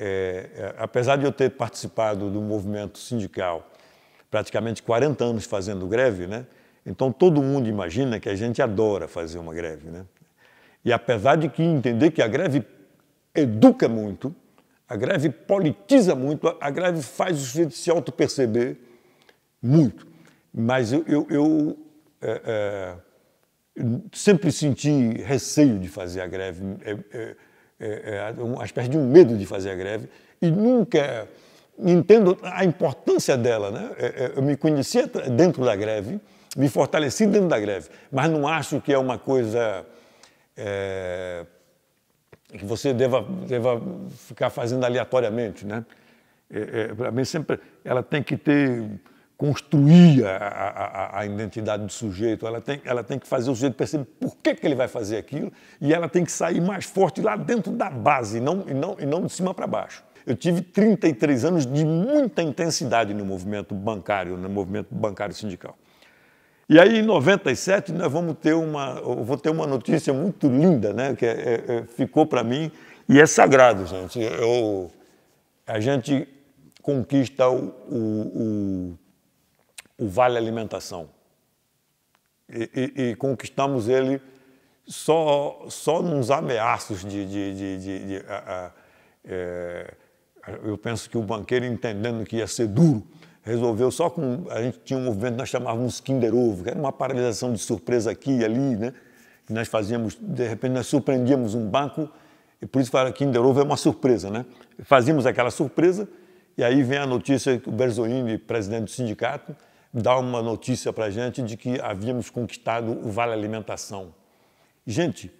É, é, apesar de eu ter participado do movimento sindical praticamente 40 anos fazendo greve, né? Então todo mundo imagina que a gente adora fazer uma greve, né? E apesar de que entender que a greve educa muito, a greve politiza muito, a greve faz o sujeito se auto-perceber muito. Mas eu, eu, eu, é, é, sempre senti receio de fazer a greve. É, é é, é uma espécie de um medo de fazer a greve e nunca entendo a importância dela. Né? É, é, eu me conhecia dentro da greve, me fortaleci dentro da greve, mas não acho que é uma coisa é, que você deva, deva ficar fazendo aleatoriamente. Né? Para mim, sempre ela tem que ter construir a, a, a, identidade do sujeito, ela tem, ela tem que fazer o sujeito perceber por que, que ele vai fazer aquilo e ela tem que sair mais forte lá dentro da base, e não, e não, e não de cima para baixo. Eu tive 33 anos de muita intensidade no movimento bancário, no movimento bancário sindical. E aí, em 97, nós vamos ter uma, vou ter uma notícia muito linda, né, que é, é, é ficou para mim e é sagrado, gente. Eu, a gente conquista o, o, Vale Alimentação. E, e, e conquistamos ele só, só nos ameaços de. de, de, de, de a, a, é, eu penso que o banqueiro, entendendo que ia ser duro, resolveu só com. A gente tinha um movimento que nós chamávamos Kinder Ovo, que era uma paralisação de surpresa aqui e ali, né? nós fazíamos, de repente, nós surpreendíamos um banco, e por isso fala que Kinder Ovo é uma surpresa, né? Fazíamos aquela surpresa, e aí vem a notícia que o Berzoini, presidente do sindicato, dá uma notícia para a gente de que havíamos conquistado o Vale Alimentação. Gente,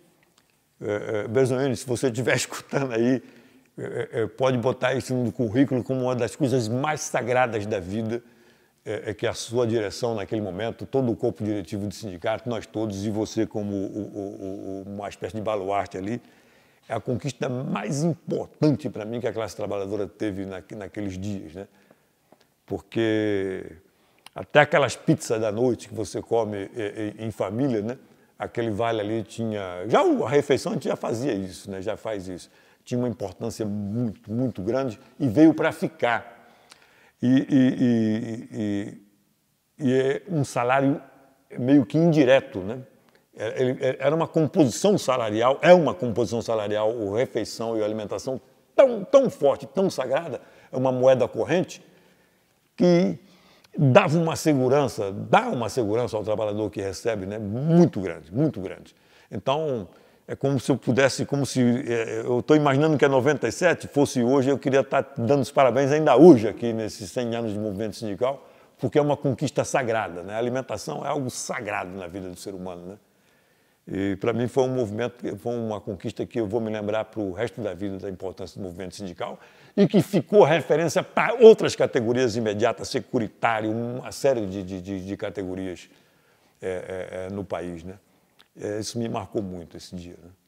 é, é se você estiver escutando aí, é, é, pode botar isso no currículo como uma das coisas mais sagradas da vida, é, que a sua direção naquele momento, todo o corpo diretivo do sindicato, nós todos e você como uma espécie de baluarte ali, é a conquista mais importante para mim que a classe trabalhadora teve naqueles dias, né? Porque até aquelas pizzas da noite que você come é, é, em família, né? Aquele vale ali tinha. Já a refeição a gente já fazia isso, né? Já faz isso. Tinha uma importância muito, muito grande e veio para ficar. E, e, e, e, é um salário meio que indireto, né? É, era uma composição salarial, é uma composição salarial, o refeição e a alimentação tão, tão forte, tão sagrada, é uma moeda corrente que dava uma segurança, dá uma segurança ao trabalhador que recebe, né? Muito grande, muito grande. Então, é como se eu pudesse, como se é, é eu estou imaginando que é 97 fosse hoje, eu queria estar tá dando os parabéns ainda hoje aqui nesses 100 anos de movimento sindical, porque é uma conquista sagrada, né? A alimentação é algo sagrado na vida do ser humano, né? E para mim foi um movimento, foi uma conquista que eu vou me lembrar para o resto da vida da importância do movimento sindical e que ficou referência para outras categorias imediatas, securitário, uma série de, de, de categorias é, é, é, no país. Né? É, isso me marcou muito esse dia. Né?